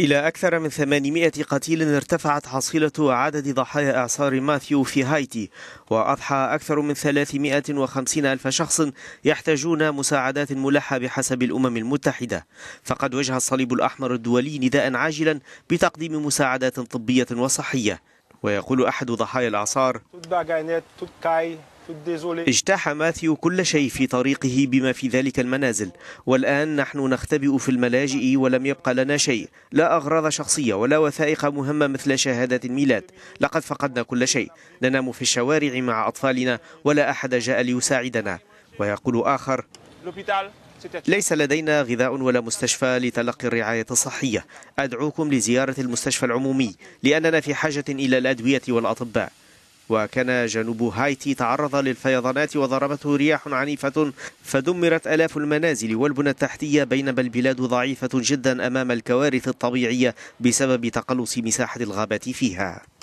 إلى أكثر من 800 قتيل ارتفعت حصيلة عدد ضحايا إعصار ماثيو في هايتي وأضحى أكثر من 350 ألف شخص يحتاجون مساعدات ملحة بحسب الأمم المتحدة فقد وجه الصليب الأحمر الدولي نداء عاجلا بتقديم مساعدات طبية وصحية ويقول أحد ضحايا الإعصار اجتاح ماثيو كل شيء في طريقه بما في ذلك المنازل والآن نحن نختبئ في الملاجئ ولم يبقى لنا شيء لا أغراض شخصية ولا وثائق مهمة مثل شهادة الميلاد لقد فقدنا كل شيء ننام في الشوارع مع أطفالنا ولا أحد جاء ليساعدنا ويقول آخر ليس لدينا غذاء ولا مستشفى لتلقي الرعاية الصحية أدعوكم لزيارة المستشفى العمومي لأننا في حاجة إلى الأدوية والأطباء وكان جنوب هايتي تعرض للفيضانات وضربته رياح عنيفة فدمرت آلاف المنازل والبنى التحتية بينما البلاد ضعيفة جدا أمام الكوارث الطبيعية بسبب تقلص مساحة الغابات فيها